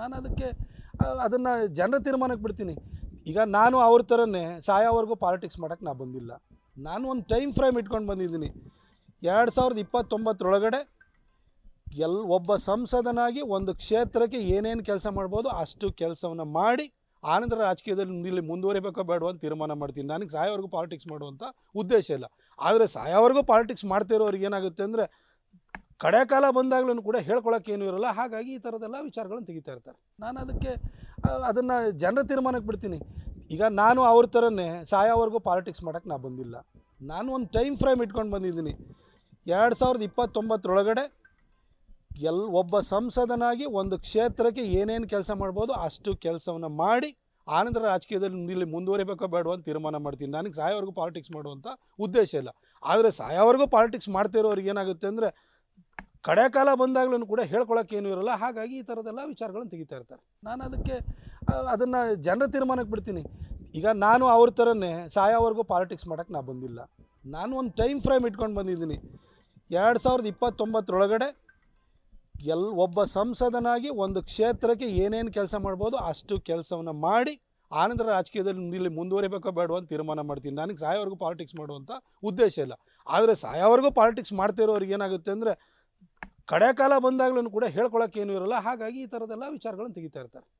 ನಾನು ಅದಕ್ಕೆ ಅದನ್ನು ಜನರ ತೀರ್ಮಾನಕ್ಕೆ ಬಿಡ್ತೀನಿ ಈಗ ನಾನು ಅವ್ರ ಥರನೇ ಸಾಯೋವರೆಗೂ ಪಾಲಿಟಿಕ್ಸ್ ಮಾಡೋಕ್ಕೆ ನಾನು ಬಂದಿಲ್ಲ ನಾನು ಒಂದು ಟೈಮ್ ಫ್ರೇಮ್ ಇಟ್ಕೊಂಡು ಬಂದಿದ್ದೀನಿ ಎರಡು ಸಾವಿರದ ಇಪ್ಪತ್ತೊಂಬತ್ತರೊಳಗಡೆ ಎಲ್ ಒಬ್ಬ ಸಂಸದನಾಗಿ ಒಂದು ಕ್ಷೇತ್ರಕ್ಕೆ ಏನೇನು ಕೆಲಸ ಮಾಡ್ಬೋದು ಅಷ್ಟು ಕೆಲಸವನ್ನು ಮಾಡಿ ಆನಂತರ ರಾಜಕೀಯದಲ್ಲಿ ಇಲ್ಲಿ ಮುಂದುವರಿಬೇಕೋ ಅಂತ ತೀರ್ಮಾನ ಮಾಡ್ತೀನಿ ನನಗೆ ಸಾಯೋವರೆಗೂ ಪಾಲಿಟಿಕ್ಸ್ ಮಾಡುವಂಥ ಉದ್ದೇಶ ಇಲ್ಲ ಆದರೆ ಸಾಯೋವರೆಗೂ ಪಾಲಿಟಿಕ್ಸ್ ಮಾಡ್ತಿರೋರಿಗೆ ಏನಾಗುತ್ತೆ ಅಂದರೆ ಕಡೆ ಕಾಲ ಬಂದಾಗಲೂ ಕೂಡ ಹೇಳ್ಕೊಳಕ್ಕೆ ಏನೂ ಇರೋಲ್ಲ ಹಾಗಾಗಿ ಈ ಥರದೆಲ್ಲ ವಿಚಾರಗಳನ್ನು ತೆಗಿತಾ ಇರ್ತಾರೆ ನಾನು ಅದಕ್ಕೆ ಅದನ್ನು ಜನರ ತೀರ್ಮಾನಕ್ಕೆ ಬಿಡ್ತೀನಿ ಈಗ ನಾನು ಅವ್ರ ಥರನೇ ಸಾಯೋವರೆಗೂ ಪಾಲಿಟಿಕ್ಸ್ ಮಾಡೋಕ್ಕೆ ನಾನು ಬಂದಿಲ್ಲ ನಾನು ಒಂದು ಟೈಮ್ ಫ್ರೇಮ್ ಇಟ್ಕೊಂಡು ಬಂದಿದ್ದೀನಿ ಎರಡು ಸಾವಿರದ ಇಪ್ಪತ್ತೊಂಬತ್ತರೊಳಗಡೆ ಎಲ್ ಒಬ್ಬ ಸಂಸದನಾಗಿ ಒಂದು ಕ್ಷೇತ್ರಕ್ಕೆ ಏನೇನು ಕೆಲಸ ಮಾಡ್ಬೋದು ಅಷ್ಟು ಕೆಲಸವನ್ನು ಮಾಡಿ ಆನಂತರ ರಾಜಕೀಯದಲ್ಲಿ ಇಲ್ಲಿ ಮುಂದುವರಿಬೇಕೋ ಬೇಡ ಅಂತ ತೀರ್ಮಾನ ಮಾಡ್ತೀನಿ ನನಗೆ ಸಾಯೋವರೆಗೂ ಪಾಲಿಟಿಕ್ಸ್ ಮಾಡುವಂಥ ಉದ್ದೇಶ ಇಲ್ಲ ಆದರೆ ಸಾಯೋವರೆಗೂ ಪಾಲಿಟಿಕ್ಸ್ ಮಾಡ್ತಿರೋರಿಗೆ ಏನಾಗುತ್ತೆ ಅಂದರೆ ಕಾಲ ಬಂದಾಗಲೂ ಕೂಡ ಹೇಳ್ಕೊಳಕ್ಕೆ ಏನೂ ಇರೋಲ್ಲ ಹಾಗಾಗಿ ಈ ಥರದೆಲ್ಲ ವಿಚಾರಗಳನ್ನು ತೆಗಿತಾ ಇರ್ತಾರೆ ನಾನು ಅದಕ್ಕೆ ಅದನ್ನು ಜನರ ತೀರ್ಮಾನಕ್ಕೆ ಬಿಡ್ತೀನಿ ಈಗ ನಾನು ಅವ್ರ ಥರನೇ ಸಾಯೋವರೆಗೂ ಪಾಲಿಟಿಕ್ಸ್ ಮಾಡೋಕ್ಕೆ ನಾನು ಬಂದಿಲ್ಲ ನಾನು ಒಂದು ಟೈಮ್ ಫ್ರೇಮ್ ಇಟ್ಕೊಂಡು ಬಂದಿದ್ದೀನಿ ಎರಡು ಸಾವಿರದ ಇಪ್ಪತ್ತೊಂಬತ್ತರೊಳಗಡೆ ಎಲ್ ಒಬ್ಬ ಸಂಸದನಾಗಿ ಒಂದು ಕ್ಷೇತ್ರಕ್ಕೆ ಏನೇನು ಕೆಲಸ ಮಾಡ್ಬೋದು ಅಷ್ಟು ಕೆಲಸವನ್ನು ಮಾಡಿ ಆನಂತರ ರಾಜಕೀಯದಲ್ಲಿ ಇಲ್ಲಿ ಮುಂದುವರಿಬೇಕೋ ಬೇಡ ಅಂತ ತೀರ್ಮಾನ ಮಾಡ್ತೀನಿ ನನಗೆ ಸಾಯೋವರೆಗೂ ಪಾಲಿಟಿಕ್ಸ್ ಮಾಡುವಂಥ ಉದ್ದೇಶ ಇಲ್ಲ ಆದರೆ ಸಾಯೋವರೆಗೂ ಪಾಲಿಟಿಕ್ಸ್ ಮಾಡ್ತಿರೋರಿಗೆ ಏನಾಗುತ್ತೆ ಅಂದರೆ ಕಡೆ ಕಾಲ ಬಂದಾಗಲೂ ಕೂಡ ಹೇಳ್ಕೊಳಕ್ಕೆ ಏನೂ ಇರೋಲ್ಲ ಹಾಗಾಗಿ ಈ ಥರದೆಲ್ಲ ವಿಚಾರಗಳನ್ನು ತೆಗಿತಾ ಇರ್ತಾರೆ